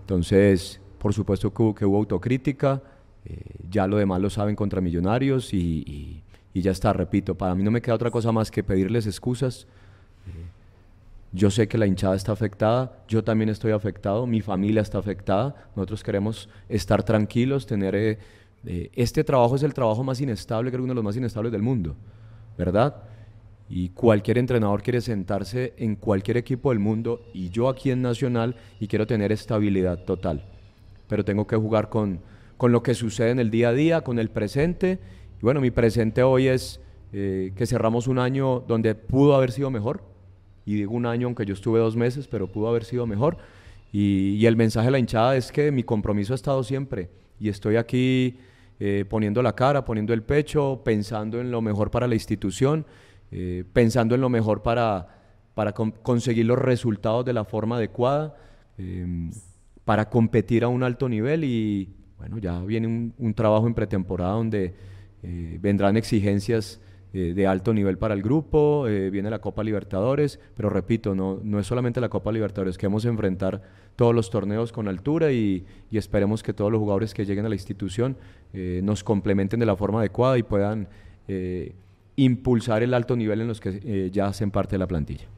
Entonces, por supuesto que hubo, autocrítica, eh, ya lo demás lo saben contra Millonarios y, ya está, repito, para mí no me queda otra cosa más que pedirles excusas. Eh, yo sé que la hinchada está afectada, yo también estoy afectado, mi familia está afectada, nosotros queremos estar tranquilos, tener... Eh, este trabajo es el trabajo más inestable, creo que uno de los más inestables del mundo, ¿verdad? y cualquier entrenador quiere sentarse en cualquier equipo del mundo y yo aquí en Nacional y quiero tener estabilidad total. Pero tengo que jugar con, lo que sucede en el día a día, con el presente. Y bueno, mi presente hoy es eh, que cerramos un año donde pudo haber sido mejor. Y digo un año, aunque yo estuve dos meses, pero pudo haber sido mejor. Y, el mensaje de la hinchada es que mi compromiso ha estado siempre. Y estoy aquí eh, poniendo la cara, poniendo el pecho, pensando en lo mejor para la institución eh, pensando en lo mejor para, para conseguir los resultados de la forma adecuada, em, para competir a un alto nivel y bueno, ya viene un, trabajo en pretemporada donde eh, vendrán exigencias eh, de alto nivel para el grupo, viene la Copa Libertadores, pero repito, no, no es solamente la Copa Libertadores, que vamos enfrentar todos los torneos con altura y, esperemos que todos los jugadores que lleguen a la institución nos complementen de la forma adecuada y puedan impulsar el alto nivel en los que eh, ya hacen parte de la plantilla.